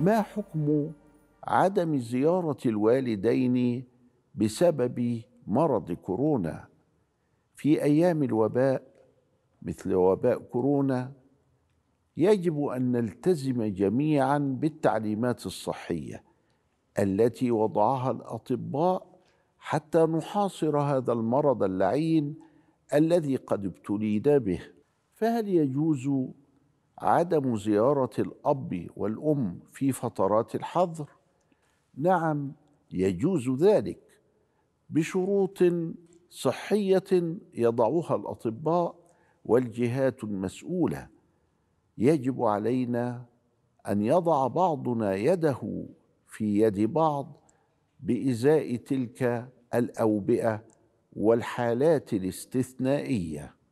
ما حكم عدم زيارة الوالدين بسبب مرض كورونا في أيام الوباء مثل وباء كورونا يجب أن نلتزم جميعا بالتعليمات الصحية التي وضعها الأطباء حتى نحاصر هذا المرض اللعين الذي قد ابتلينا به فهل يجوز عدم زيارة الأب والأم في فترات الحظر نعم يجوز ذلك بشروط صحية يضعها الأطباء والجهات المسؤولة يجب علينا أن يضع بعضنا يده في يد بعض بإزاء تلك الأوبئة والحالات الاستثنائيه